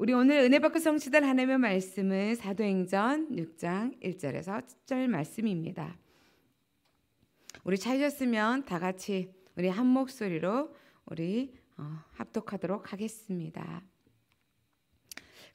우리 오늘 은혜받고 성취될 하나님의 말씀은 사도행전 6장 1절에서 10절 말씀입니다. 우리 찾으셨으면 다 같이 우리 한 목소리로 우리 어, 합독하도록 하겠습니다.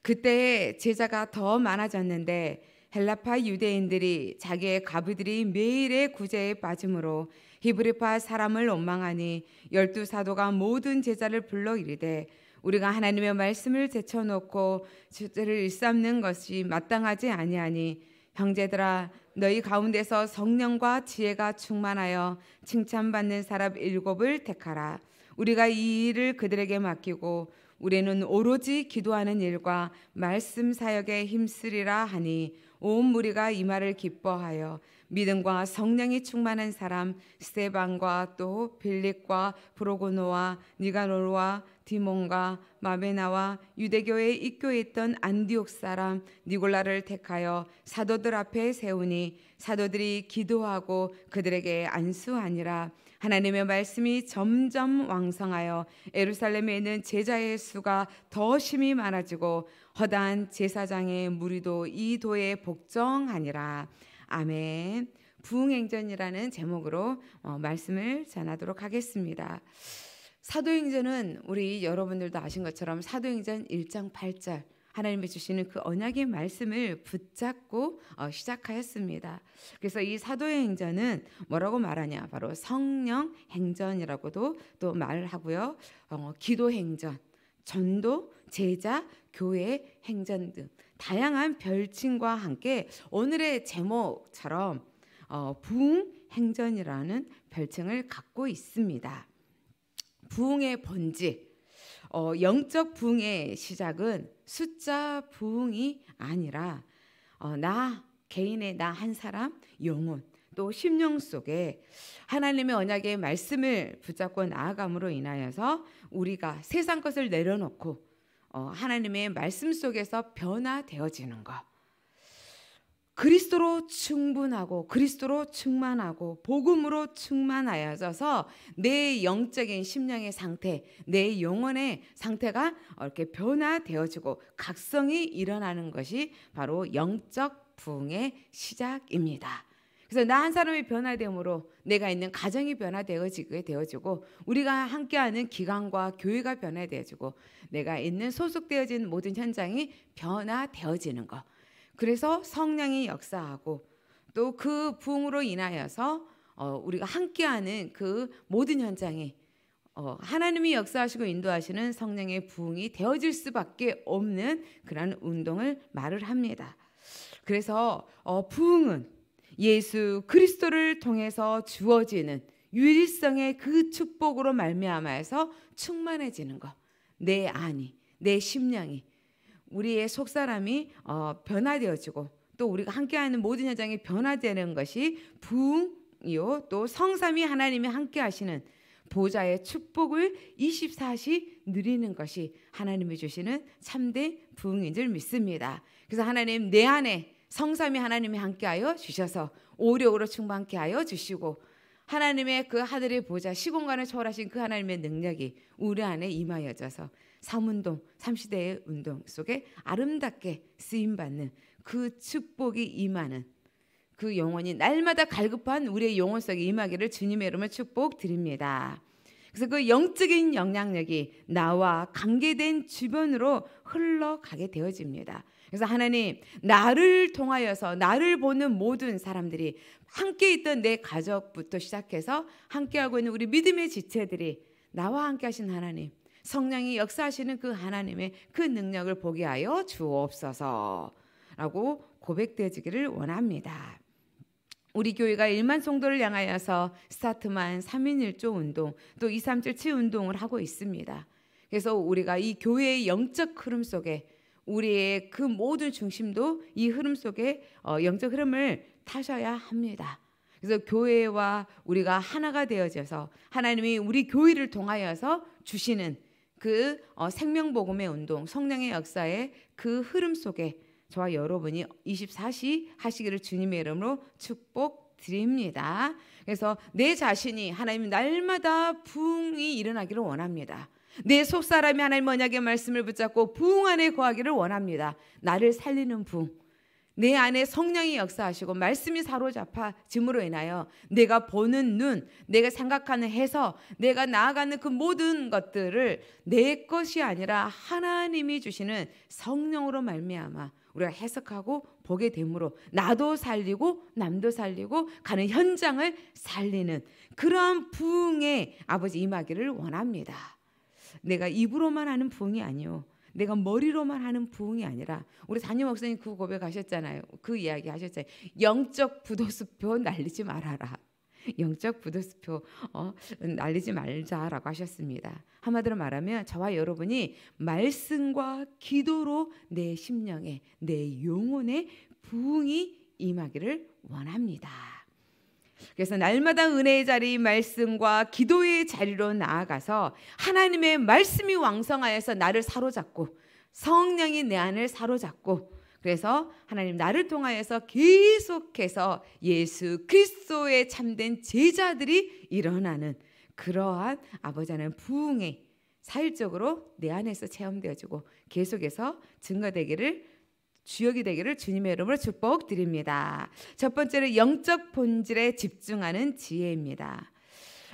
그때 제자가 더 많아졌는데 헬라파 유대인들이 자기의 가부들이 매일의 구제에 빠짐으로 히브리파 사람을 원망하니 열두 사도가 모든 제자를 불러 이르되 우리가 하나님의 말씀을 제쳐놓고 주제를 일삼는 것이 마땅하지 아니하니 형제들아 너희 가운데서 성령과 지혜가 충만하여 칭찬받는 사람 일곱을 택하라 우리가 이 일을 그들에게 맡기고 우리는 오로지 기도하는 일과 말씀 사역에 힘쓰리라 하니 온 무리가 이 말을 기뻐하여 믿음과 성령이 충만한 사람 스테반과 또 빌립과 브로고노와 니가노와 디몬과 마베나와 유대교에 입교했던 안디옥 사람 니골라를 택하여 사도들 앞에 세우니 사도들이 기도하고 그들에게 안수하니라 하나님의 말씀이 점점 왕성하여 에루살렘에 있는 제자의 수가 더 심히 많아지고 허다한 제사장의 무리도 이 도에 복종하니라 아멘. 부흥행전이라는 제목으로 어, 말씀을 전하도록 하겠습니다. 사도행전은 우리 여러분들도 아신 것처럼 사도행전 1장 8절 하나님이 주시는 그 언약의 말씀을 붙잡고 어, 시작하였습니다. 그래서 이사도 행전은 뭐라고 말하냐? 바로 성령 행전이라고도 또 말하고요. 어, 기도 행전, 전도, 제자, 교회, 행전 등 다양한 별칭과 함께 오늘의 제목처럼 어, 부흥 행전이라는 별칭을 갖고 있습니다. 부흥의 본질, 어, 영적 부흥의 시작은 숫자 부흥이 아니라 어, 나 개인의 나 한 사람 영혼 또 심령 속에 하나님의 언약의 말씀을 붙잡고 나아감으로 인하여서 우리가 세상 것을 내려놓고 어, 하나님의 말씀 속에서 변화되어지는 것. 그리스도로 충분하고 그리스도로 충만하고 복음으로 충만하여져서 내 영적인 심령의 상태, 내 영혼의 상태가 이렇게 변화되어지고 각성이 일어나는 것이 바로 영적 부흥의 시작입니다. 그래서 나 한 사람이 변화되므로 내가 있는 가정이 변화되어지게 되어지고 우리가 함께하는 기관과 교회가 변화되어지고 내가 있는 소속되어진 모든 현장이 변화되어지는 것. 그래서 성량이 역사하고 또 그 부흥으로 인하여서 어, 우리가 함께하는 그 모든 현장이 어, 하나님이 역사하시고 인도하시는 성령의 부흥이 되어질 수밖에 없는 그런 운동을 말을 합니다. 그래서 어, 부흥은 예수 그리스도를 통해서 주어지는 유일성의 그 축복으로 말미암아서 충만해지는 것. 내 안이, 내 심령이, 우리의 속사람이 어, 변화되어지고 또 우리가 함께하는 모든 현장이 변화되는 것이 부흥이요 또성삼이 하나님이 함께하시는 보좌의 축복을 24시 누리는 것이 하나님이 주시는 참된 부흥인 줄 믿습니다. 그래서 하나님 내 안에 성삼이 하나님이 함께하여 주셔서 오력으로 충만케 하여 주시고 하나님의 그 하늘의 보좌 시공간을 초월하신 그 하나님의 능력이 우리 안에 임하여져서 삼운동 삼시대의 운동 속에 아름답게 쓰임 받는 그 축복이 임하는 그 영혼이 날마다 갈급한 우리의 영혼 속에 임하기를 주님의 이름을 축복드립니다. 그래서 그 영적인 영향력이 나와 관계된 주변으로 흘러가게 되어집니다. 그래서 하나님 나를 통하여서 나를 보는 모든 사람들이 함께 있던 내 가족부터 시작해서 함께하고 있는 우리 믿음의 지체들이 나와 함께 하신 하나님 성령이 역사하시는 그 하나님의 그 능력을 보게 하여 주옵소서라고 고백되지기를 원합니다. 우리 교회가 1만 송도를 향하여서 스타트만 3인 1조 운동 또 237치 운동을 하고 있습니다. 그래서 우리가 이 교회의 영적 흐름 속에 우리의 그 모든 중심도 이 흐름 속에 어, 영적 흐름을 타셔야 합니다. 그래서 교회와 우리가 하나가 되어져서 하나님이 우리 교회를 통하여서 주시는 그 어, 생명 복음의 운동, 성령의 역사의 그 흐름 속에 저와 여러분이 24시 하시기를 주님의 이름으로 축복 드립니다. 그래서 내 자신이 하나님 날마다 부이 일어나기를 원합니다. 내 속사람이 하나님 언약의 말씀을 붙잡고 부흥 안에 거하기를 원합니다. 나를 살리는 부흥. 내 안에 성령이 역사하시고 말씀이 사로잡아짐으로 인하여 내가 보는 눈, 내가 생각하는 해서 내가 나아가는 그 모든 것들을 내 것이 아니라 하나님이 주시는 성령으로 말미암아 우리가 해석하고 보게 되므로 나도 살리고 남도 살리고 가는 현장을 살리는 그러한 부흥의 아버지 임하기를 원합니다. 내가 입으로만 하는 부흥이 아니요. 내가 머리로만 하는 부흥이 아니라 우리 단임 목사님 그 고백하셨잖아요. 그 이야기 하셨잖아요. 영적 부도수표 날리지 말아라. 영적 부도수표 어, 날리지 말자라고 하셨습니다. 한마디로 말하면 저와 여러분이 말씀과 기도로 내 심령에 내 영혼에 부흥이 임하기를 원합니다. 그래서 날마다 은혜의 자리 말씀과 기도의 자리로 나아가서 하나님의 말씀이 왕성하여서 나를 사로잡고 성령이 내 안을 사로잡고 그래서 하나님 나를 통하여서 계속해서 예수 그리스도의 참된 제자들이 일어나는 그러한 아버지 하나 부흥의 사일적으로 내 안에서 체험되어지고 계속해서 증거되기를 주역이 되기를 주님의 이름으로 축복드립니다. 첫 번째는 영적 본질에 집중하는 지혜입니다.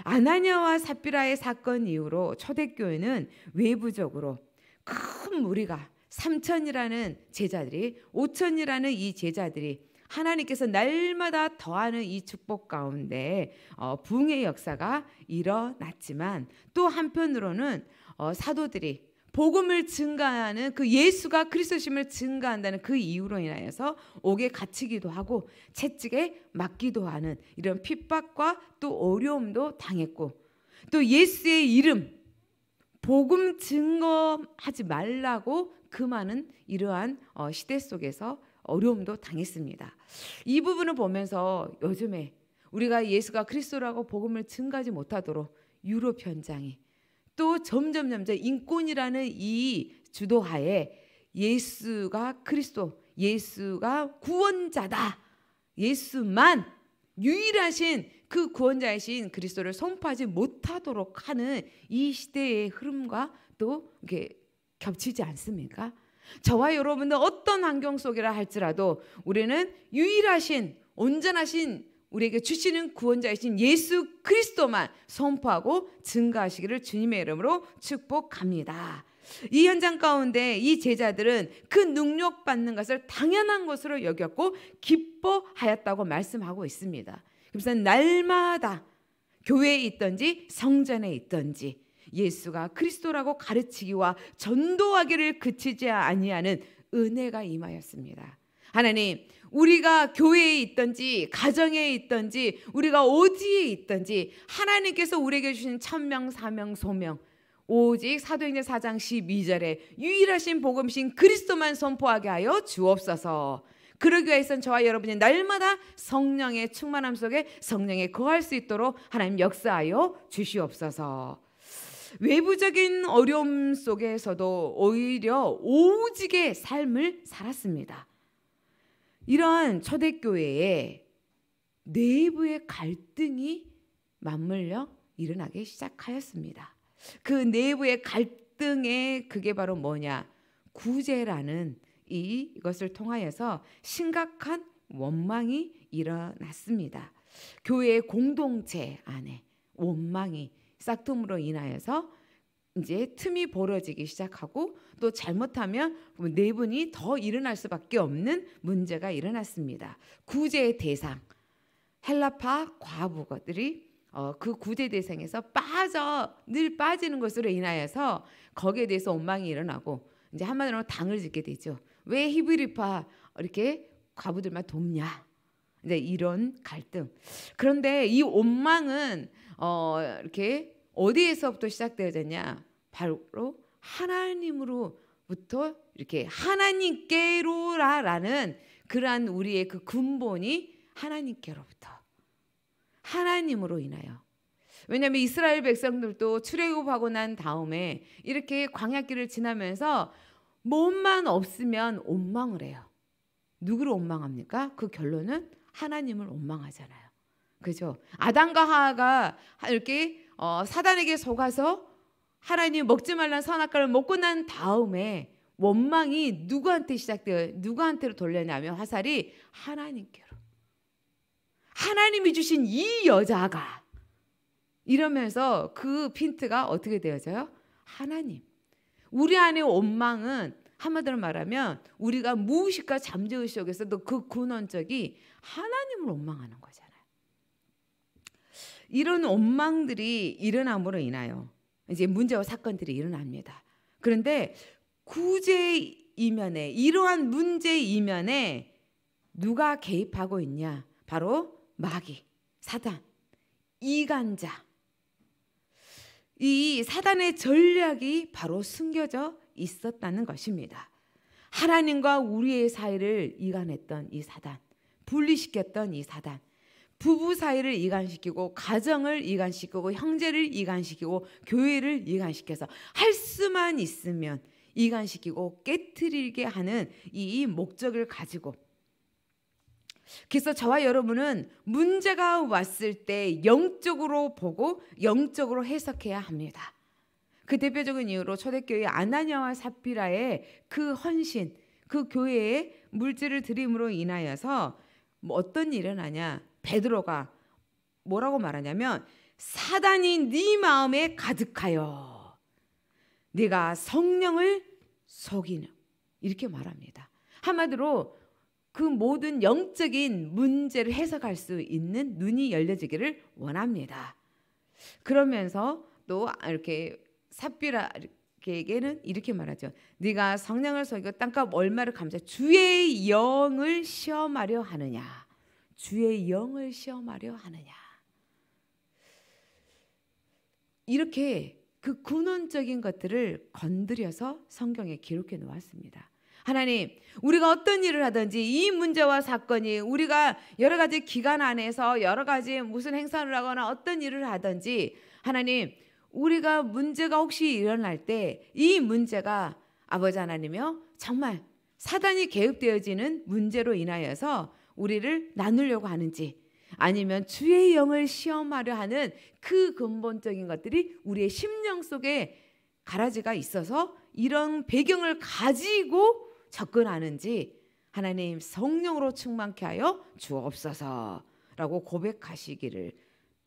아나냐와 삽비라의 사건 이후로 초대교회는 외부적으로 큰 무리가 3천이라는 제자들이 5천이라는 이 제자들이 하나님께서 날마다 더하는 이 축복 가운데 어, 부의 역사가 일어났지만 또 한편으로는 어, 사도들이 복음을 증가하는 그 예수가 그리스도심을 증가한다는 그 이유로 인하여서 옥에 갇히기도 하고 채찍에 맞기도 하는 이런 핍박과 또 어려움도 당했고 또 예수의 이름 복음 증거하지 말라고 금하는 이러한 어, 시대 속에서 어려움도 당했습니다. 이 부분을 보면서 요즘에 우리가 예수가 그리스도라고 복음을 증가하지 못하도록 유럽 현장이 또 점점 점점 인권이라는 이 주도하에 예수가 그리스도, 예수가 구원자다. 예수만 유일하신 그 구원자이신 그리스도를 선포하지 못하도록 하는 이 시대의 흐름과 또 이게 겹치지 않습니까? 저와 여러분들 어떤 환경 속이라 할지라도 우리는 유일하신 온전하신 우리에게 주시는 구원자이신 예수 그리스도만 선포하고 증가하시기를 주님의 이름으로 축복합니다. 이 현장 가운데 이 제자들은 그 능력 받는 것을 당연한 것으로 여겼고 기뻐하였다고 말씀하고 있습니다. 그래서 날마다 교회에 있든지 성전에 있든지 예수가 그리스도라고 가르치기와 전도하기를 그치지 아니하는 은혜가 임하였습니다. 하나님, 우리가 교회에 있든지 가정에 있든지 우리가 어디에 있든지 하나님께서 우리에게 주신 천명 사명 소명 오직 사도행전 4장 12절에 유일하신 복음신 그리스도만 선포하게 하여 주옵소서. 그러기 위해선 저와 여러분이 날마다 성령의 충만함 속에 성령에 거할 수 있도록 하나님 역사하여 주시옵소서. 외부적인 어려움 속에서도 오히려 오직의 삶을 살았습니다. 이러한 초대교회의 내부의 갈등이 맞물려 일어나기 시작하였습니다. 그 내부의 갈등에 그게 바로 뭐냐? 구제라는 이, 이것을 통하여서 심각한 원망이 일어났습니다. 교회의 공동체 안에 원망이 싹툼으로 인하여서 이제 틈이 벌어지기 시작하고 또 잘못하면 내분이 네 더 일어날 수밖에 없는 문제가 일어났습니다. 구제의 대상 헬라파 과부들이 어, 그 구제 대상에서 빠져 늘 빠지는 것으로 인하여서 거기에 대해서 원망이 일어나고 이제 한마디로 당을 짓게 되죠. 왜 히브리파 이렇게 과부들만 돕냐? 이제 이런 갈등. 그런데 이 원망은 어, 이렇게 어디에서부터 시작되어졌냐? 바로 하나님으로부터 이렇게 하나님께로라라는 그러한 우리의 그 근본이 하나님께로부터 하나님으로 인하여 왜냐하면 이스라엘 백성들도 출애굽하고 난 다음에 이렇게 광야길을 지나면서 몸만 없으면 원망을 해요. 누구를 원망합니까? 그 결론은 하나님을 원망하잖아요. 그죠? 아담과 하하가 이렇게 어, 사단에게 속아서 하나님 먹지 말란 선악과를 먹고 난 다음에 원망이 누구한테 시작되어 누구한테로 돌렸냐면 화살이 하나님께로. 하나님이 주신 이 여자가 이러면서 그 핀트가 어떻게 되어져요? 하나님. 우리 안의 원망은 한마디로 말하면 우리가 무의식과 잠재의식 속에서도 그 근원적이 하나님을 원망하는 거잖아요. 이런 원망들이 일어남으로 인하여 이제 문제와 사건들이 일어납니다. 그런데 구제 이면에 이러한 문제 이면에 누가 개입하고 있냐? 바로 마귀, 사단, 이간자. 이 사단의 전략이 바로 숨겨져 있었다는 것입니다. 하나님과 우리의 사이를 이간했던 이 사단, 분리시켰던 이 사단, 부부 사이를 이간시키고 가정을 이간시키고 형제를 이간시키고 교회를 이간시켜서 할 수만 있으면 이간시키고 깨뜨리게 하는 이 목적을 가지고 그래서 저와 여러분은 문제가 왔을 때 영적으로 보고 영적으로 해석해야 합니다. 그 대표적인 이유로 초대교회 아나냐와 사피라의 그 헌신, 그 교회에 물질을 드림으로 인하여서 뭐 어떤 일이 일나냐 베드로가 뭐라고 말하냐면 사단이 네 마음에 가득하여 네가 성령을 속이는 이렇게 말합니다. 한마디로 그 모든 영적인 문제를 해석할 수 있는 눈이 열려지기를 원합니다. 그러면서 또 이렇게 삽비라에게는 이렇게 말하죠. 네가 성령을 속이고 땅값 얼마를 감자 주의 영을 시험하려 하느냐. 주의 영을 시험하려 하느냐. 이렇게 그 군원적인 것들을 건드려서 성경에 기록해 놓았습니다. 하나님, 우리가 어떤 일을 하든지 이 문제와 사건이 우리가 여러 가지 기간 안에서 여러 가지 무슨 행사를 하거나 어떤 일을 하든지 하나님, 우리가 문제가 혹시 일어날 때 이 문제가 아버지 하나님이요 정말 사단이 개입되어지는 문제로 인하여서 우리를 나누려고 하는지 아니면 주의 영을 시험하려 하는 그 근본적인 것들이 우리의 심령 속에 가라지가 있어서 이런 배경을 가지고 접근하는지 하나님 성령으로 충만케 하여 주옵소서라고 고백하시기를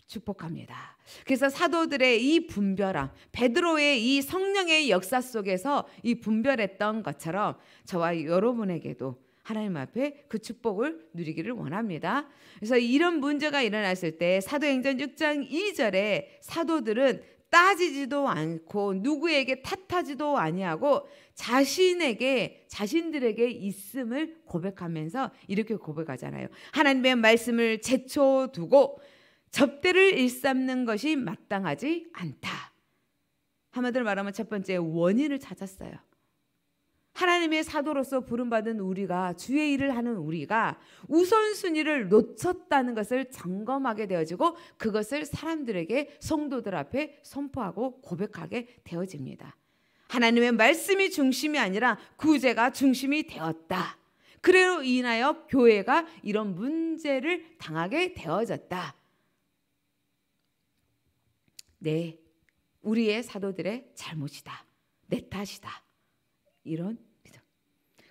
축복합니다. 그래서 사도들의 이 분별함, 베드로의 이 성령의 역사 속에서 이 분별했던 것처럼 저와 여러분에게도 하나님 앞에 그 축복을 누리기를 원합니다. 그래서 이런 문제가 일어났을 때 사도행전 6장 2절에 사도들은 따지지도 않고 누구에게 탓하지도 아니하고 자신에게 자신들에게 있음을 고백하면서 이렇게 고백하잖아요. 하나님의 말씀을 제초 두고 접대를 일삼는 것이 마땅하지 않다. 한마디로 말하면 첫 번째 원인을 찾았어요. 하나님의 사도로서 부름받은 우리가 주의 일을 하는 우리가 우선순위를 놓쳤다는 것을 점검하게 되어지고 그것을 사람들에게 성도들 앞에 선포하고 고백하게 되어집니다. 하나님의 말씀이 중심이 아니라 구제가 중심이 되었다. 그래로 인하여 교회가 이런 문제를 당하게 되어졌다. 네, 우리의 사도들의 잘못이다. 내 탓이다. 이런 믿음.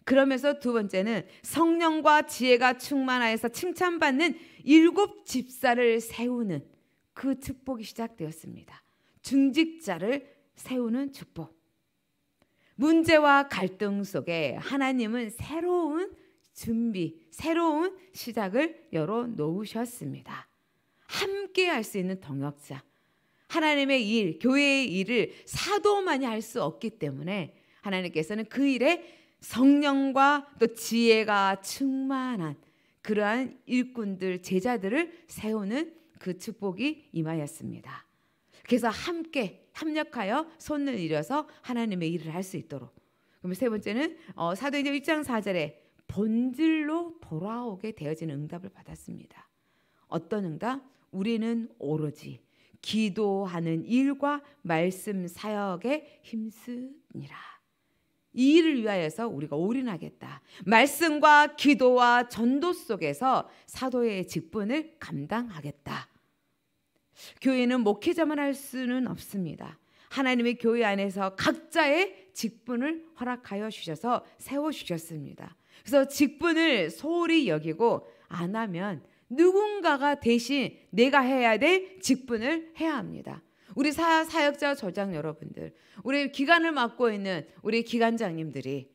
그러면서 두 번째는 성령과 지혜가 충만하여서 칭찬받는 일곱 집사를 세우는 그 축복이 시작되었습니다. 중직자를 세우는 축복. 문제와 갈등 속에 하나님은 새로운 준비, 새로운 시작을 열어 놓으셨습니다. 함께 할 수 있는 동역자. 하나님의 일, 교회의 일을 사도만이 할 수 없기 때문에 하나님께서는 그 일에 성령과 또 지혜가 충만한 그러한 일꾼들 제자들을 세우는 그 축복이 임하였습니다. 그래서 함께 협력하여 손을 이뤄서 하나님의 일을 할 수 있도록. 그럼 세 번째는 어, 사도행전 1장 4절에 본질로 돌아오게 되어지는 응답을 받았습니다. 어떤 응답? 우리는 오로지 기도하는 일과 말씀 사역에 힘쓰니라. 이 일을 위하여서 우리가 올인하겠다. 말씀과 기도와 전도 속에서 사도의 직분을 감당하겠다. 교회는 목회자만 할 수는 없습니다. 하나님의 교회 안에서 각자의 직분을 허락하여 주셔서 세워 주셨습니다. 그래서 직분을 소홀히 여기고 안 하면 누군가가 대신 내가 해야 될 직분을 해야 합니다. 우리 사, 사역자 저장 여러분들, 우리 기관을 맡고 있는 우리 기관장님들이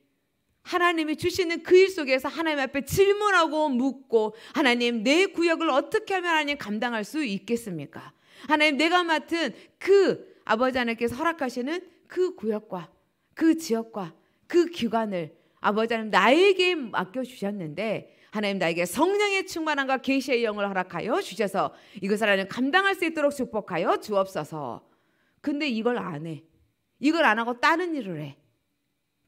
하나님이 주시는 그 일 속에서 하나님 앞에 질문하고 묻고 하나님 내 구역을 어떻게 하면 하나님 감당할 수 있겠습니까? 하나님 내가 맡은 그 아버지 하나님께서 허락하시는 그 구역과 그 지역과 그 기관을 아버지 하나님 나에게 맡겨 주셨는데 하나님 나에게 성령의 충만함과 계시의 영을 허락하여 주셔서 이것을 하나님 감당할 수 있도록 축복하여 주옵소서. 근데 이걸 안 해. 이걸 안 하고 다른 일을 해.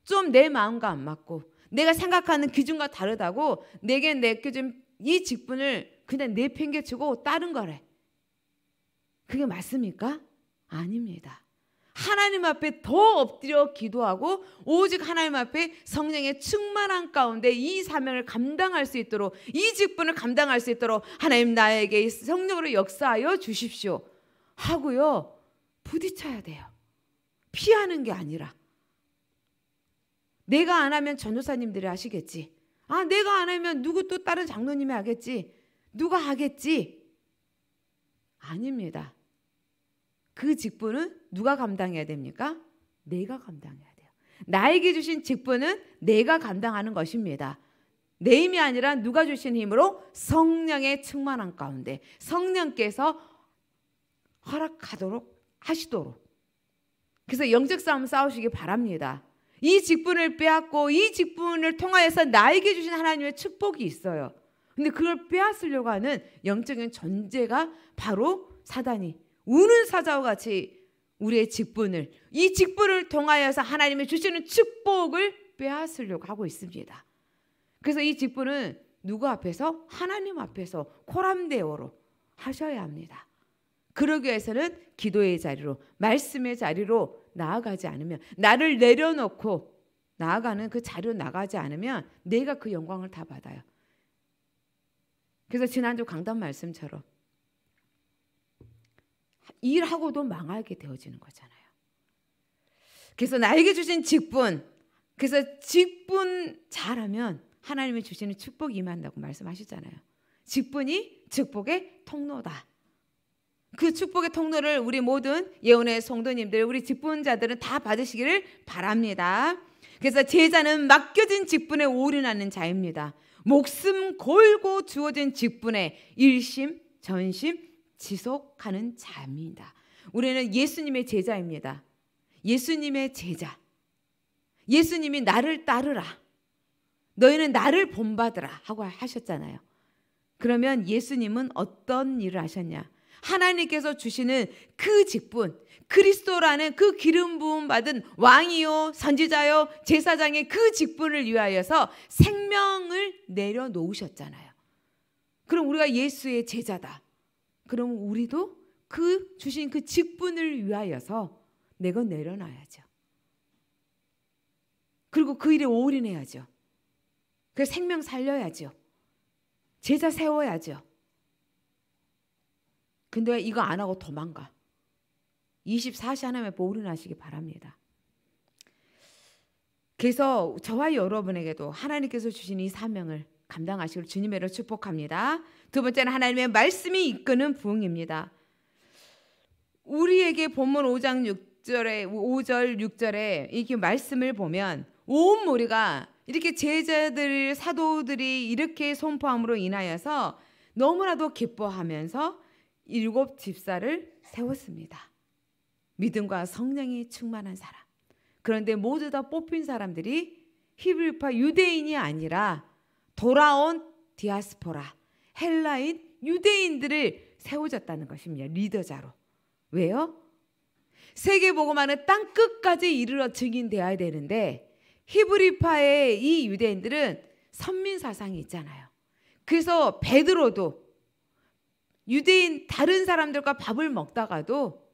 좀 내 마음과 안 맞고 내가 생각하는 기준과 다르다고 내게 내겨준 이 직분을 그냥 내팽개치고 다른 걸 해. 그게 맞습니까? 아닙니다. 하나님 앞에 더 엎드려 기도하고 오직 하나님 앞에 성령의 충만한 가운데 이 사명을 감당할 수 있도록 이 직분을 감당할 수 있도록 하나님 나에게 성령으로 역사하여 주십시오 하고요 부딪혀야 돼요 피하는 게 아니라 내가 안 하면 전도사님들이 하시겠지 아 내가 안 하면 누구 또 다른 장로님이 하겠지 누가 하겠지 아닙니다 그 직분은 누가 감당해야 됩니까? 내가 감당해야 돼요. 나에게 주신 직분은 내가 감당하는 것입니다. 내 힘이 아니라 누가 주신 힘으로 성령의 충만함 가운데 성령께서 허락하도록 하시도록. 그래서 영적 싸움 싸우시기 바랍니다. 이 직분을 빼앗고 이 직분을 통하여서 나에게 주신 하나님의 축복이 있어요. 근데 그걸 빼앗으려고 하는 영적인 존재가 바로 사단이 우는 사자와 같이 우리의 직분을 이 직분을 통하여서 하나님이 주시는 축복을 빼앗으려고 하고 있습니다. 그래서 이 직분은 누구 앞에서? 하나님 앞에서 코람데오로 하셔야 합니다. 그러기 위해서는 기도의 자리로 말씀의 자리로 나아가지 않으면 나를 내려놓고 나아가는 그 자리로 나가지 않으면 내가 그 영광을 다 받아요. 그래서 지난주 강단 말씀처럼 일하고도 망하게 되어지는 거잖아요. 그래서 나에게 주신 직분, 그래서 직분 잘하면 하나님이 주시는 축복이 임한다고 말씀하셨잖아요. 직분이 축복의 통로다. 그 축복의 통로를 우리 모든 예언의 성도님들, 우리 직분자들은 다 받으시기를 바랍니다. 그래서 제자는 맡겨진 직분에 올인하는 자입니다. 목숨 걸고 주어진 직분에 일심, 전심, 지속하는 자입니다. 우리는 예수님의 제자입니다. 예수님의 제자. 예수님이 나를 따르라. 너희는 나를 본받으라 하고 하셨잖아요. 그러면 예수님은 어떤 일을 하셨냐? 하나님께서 주시는 그 직분, 그리스도라는 그 기름 부음 받은 왕이요, 선지자요, 제사장의 그 직분을 위하여서 생명을 내려놓으셨잖아요. 그럼 우리가 예수의 제자다. 그럼 우리도 그 주신 그 직분을 위하여서 내가 내려놔야죠. 그리고 그 일에 올인해야죠. 그 생명 살려야죠. 제자 세워야죠. 근데 이거 안 하고 도망가? 24시 하나면 보호를 하시기 바랍니다. 그래서 저와 여러분에게도 하나님께서 주신 이 사명을 감당하시고 주님의 로 축복합니다. 두 번째는 하나님의 말씀이 이끄는 부흥입니다. 우리에게 본문 5장 6절에 5절 6절에 이게 말씀을 보면 온 무리가 이렇게 제자들 사도들이 이렇게 선포함으로 인하여서 너무나도 기뻐하면서 일곱 집사를 세웠습니다. 믿음과 성령이 충만한 사람. 그런데 모두 다 뽑힌 사람들이 히브리파 유대인이 아니라 돌아온 디아스포라 헬라인 유대인들을 세워졌다는 것입니다. 리더자로. 왜요? 세계보고만은 땅 끝까지 이르러 증인되어야 되는데 히브리파의 이 유대인들은 선민 사상이 있잖아요. 그래서 베드로도 유대인 다른 사람들과 밥을 먹다가도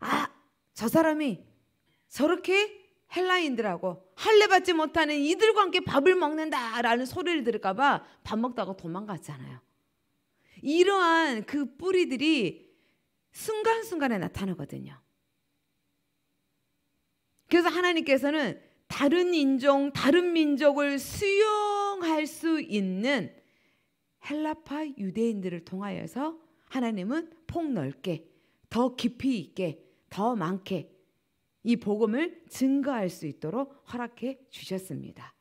아, 저 사람이 저렇게 헬라인들하고 할례 받지 못하는 이들과 함께 밥을 먹는다라는 소리를 들을까봐 밥 먹다가 도망갔잖아요. 이러한 그 뿌리들이 순간순간에 나타나거든요. 그래서 하나님께서는 다른 인종, 다른 민족을 수용할 수 있는 헬라파 유대인들을 통하여서 하나님은 폭넓게, 더 깊이 있게, 더 많게 이 복음을 증거할 수 있도록 허락해 주셨습니다.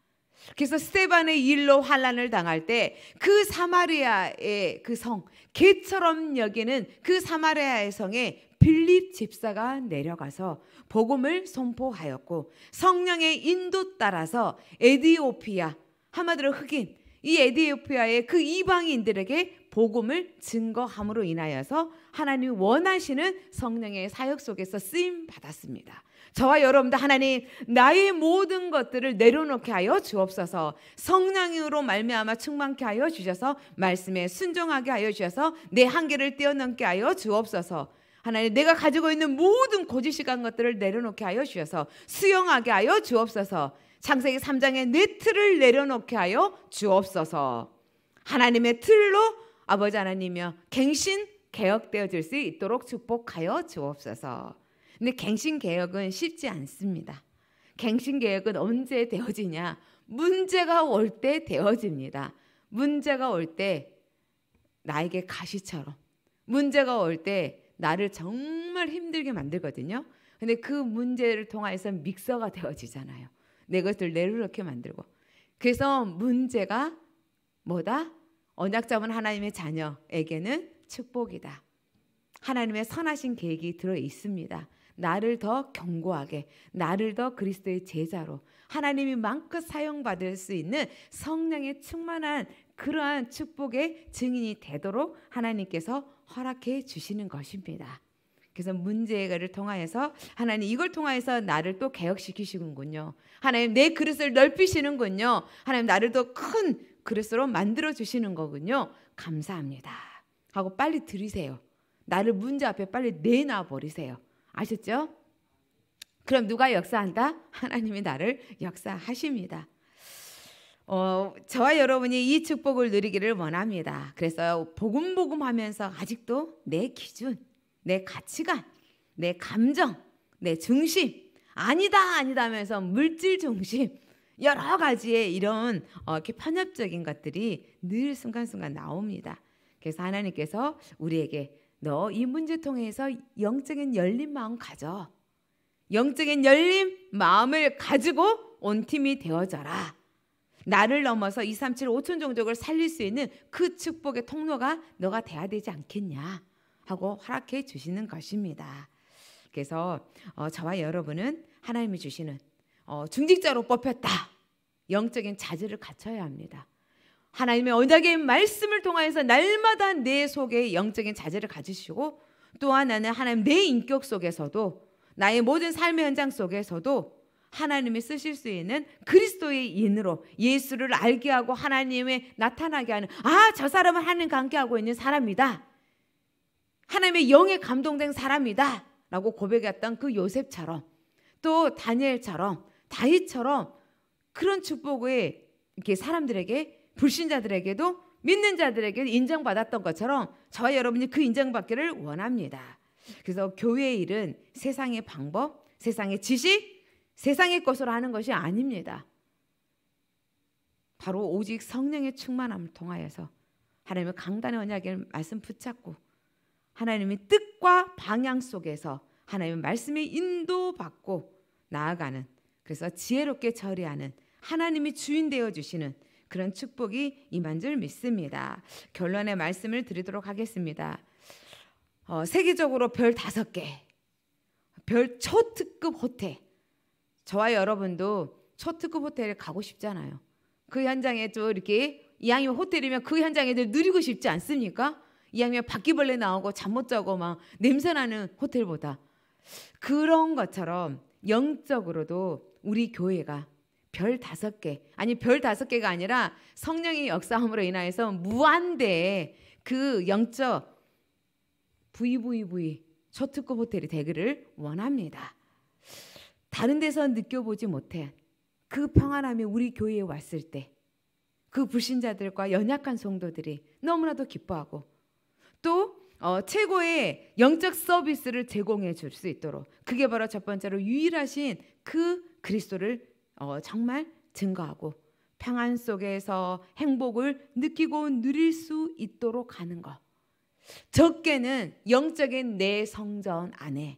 그래서 스테반의 일로 환란을 당할 때 그 사마리아의 그 성, 개처럼 여기는 그 사마리아의 성에 빌립 집사가 내려가서 복음을 선포하였고 성령의 인도 따라서 에디오피아 하마디로 흑인 이 에디오피아의 그 이방인들에게 복음을 증거함으로 인하여서 하나님 원하시는 성령의 사역 속에서 쓰임 받았습니다. 저와 여러분들 하나님 나의 모든 것들을 내려놓게 하여 주옵소서. 성령으로 말미암아 충만케 하여 주셔서 말씀에 순종하게 하여 주셔서 내 한계를 뛰어넘게 하여 주옵소서. 하나님 내가 가지고 있는 모든 고지식한 것들을 내려놓게 하여 주셔서 수용하게 하여 주옵소서. 창세기 3장의 네 틀을 내려놓게 하여 주옵소서. 하나님의 틀로 아버지 하나님이여 갱신 개혁되어질 수 있도록 축복하여 주옵소서. 근데 갱신 개혁은 쉽지 않습니다. 갱신 개혁은 언제 되어지냐? 문제가 올 때 되어집니다. 문제가 올 때 나에게 가시처럼 문제가 올 때 나를 정말 힘들게 만들거든요. 근데 그 문제를 통해서 믹서가 되어지잖아요. 내 것을 내로렇게 만들고. 그래서 문제가 뭐다? 언약자은 하나님의 자녀에게는 축복이다. 하나님의 선하신 계획이 들어 있습니다. 나를 더 견고하게 나를 더 그리스도의 제자로 하나님이 만큼 사용받을 수 있는 성령의 충만한 그러한 축복의 증인이 되도록 하나님께서 허락해 주시는 것입니다. 그래서 문제를 통하여서 하나님 이걸 통하여서 나를 또 개혁시키시는군요. 하나님 내 그릇을 넓히시는군요. 하나님 나를 더 큰 그릇으로 만들어 주시는 거군요. 감사합니다. 하고 빨리 들이세요. 나를 문제 앞에 빨리 내놔 버리세요. 아셨죠? 그럼 누가 역사한다? 하나님이 나를 역사하십니다. 어, 저와 여러분이 이 축복을 누리기를 원합니다. 그래서 보금보금 하면서 아직도 내 기준, 내 가치관, 내 감정, 내 중심, 아니다, 아니다 하면서 물질 중심, 여러 가지의 이런 어, 이렇게 편협적인 것들이 늘 순간순간 나옵니다. 그래서 하나님께서 우리에게 너이 문제 통해서 영적인 열린 마음 가져. 영적인 열린 마음을 가지고 온 팀이 되어져라. 나를 넘어서 2, 3, 7, 5천 종족을 살릴 수 있는 그 축복의 통로가 너가 돼야 되지 않겠냐 하고 허락해 주시는 것입니다. 그래서 어, 저와 여러분은 하나님이 주시는 어, 중직자로 뽑혔다. 영적인 자질을 갖춰야 합니다. 하나님의 언약의 말씀을 통하여서 날마다 내 속에 영적인 자제를 가지시고 또한 나는 하나님 내 인격 속에서도 나의 모든 삶의 현장 속에서도 하나님이 쓰실 수 있는 그리스도의 인으로 예수를 알게 하고 하나님의 나타나게 하는 아 저 사람은 하나님 과함께하고 있는 사람이다 하나님의 영에 감동된 사람이다 라고 고백했던 그 요셉처럼 또 다니엘처럼 다윗처럼 그런 축복을 이렇게 사람들에게 불신자들에게도 믿는 자들에게 인정받았던 것처럼 저와 여러분이 그 인정받기를 원합니다. 그래서 교회의 일은 세상의 방법, 세상의 지식, 세상의 것으로 하는 것이 아닙니다. 바로 오직 성령의 충만함을 통하여서 하나님의 강단의 언약을 말씀 붙잡고 하나님의 뜻과 방향 속에서 하나님의 말씀에 인도받고 나아가는 그래서 지혜롭게 처리하는 하나님이 주인 되어 주시는 그런 축복이 임한 줄 믿습니다. 결론의 말씀을 드리도록 하겠습니다. 어, 세계적으로 별 다섯 개, 별 초특급 호텔. 저와 여러분도 초특급 호텔에 가고 싶잖아요. 그 현장에 또 이렇게 이왕이면 호텔이면 그 현장에 도 누리고 싶지 않습니까? 이왕이면 바퀴벌레 나오고 잠 못 자고 막 냄새나는 호텔보다 그런 것처럼 영적으로도 우리 교회가 별 다섯 개 아니 별 다섯 개가 아니라 성령의 역사함으로 인하여서 무한대의 그 영적 VVV 초특급 호텔이 되기를 원합니다. 다른 데서 느껴보지 못해 그 평안함이 우리 교회에 왔을 때 그 불신자들과 연약한 성도들이 너무나도 기뻐하고 또 어, 최고의 영적 서비스를 제공해 줄 수 있도록 그게 바로 첫 번째로 유일하신 그 그리스도를 어, 정말 증거하고 평안 속에서 행복을 느끼고 누릴 수 있도록 하는 것. 적게는 영적인 내 성전 안에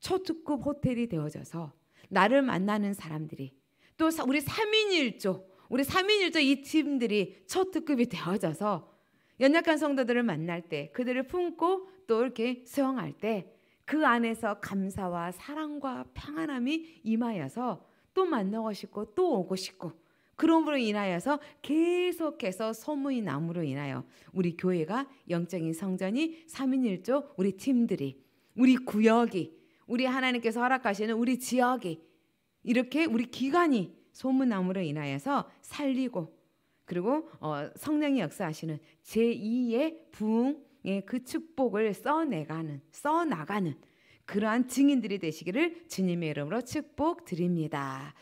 초특급 호텔이 되어져서 나를 만나는 사람들이 또 우리 3인 1조, 우리 3인 1조 이 팀들이 초특급이 되어져서 연약한 성도들을 만날 때 그들을 품고 또 이렇게 수용할 때 그 안에서 감사와 사랑과 평안함이 임하여서 또 만나고 싶고 또 오고 싶고 그럼으로 인하여서 계속해서 소문이 남으로 인하여 우리 교회가 영적인 성전이 삼인일조 우리 팀들이 우리 구역이 우리 하나님께서 허락하시는 우리 지역이 이렇게 우리 기관이 소문남으로 인하여서 살리고 그리고 어, 성령이 역사하시는 제2의 부흥의 그 축복을 써내가는 써나가는 그러한 증인들이 되시기를 주님의 이름으로 축복드립니다.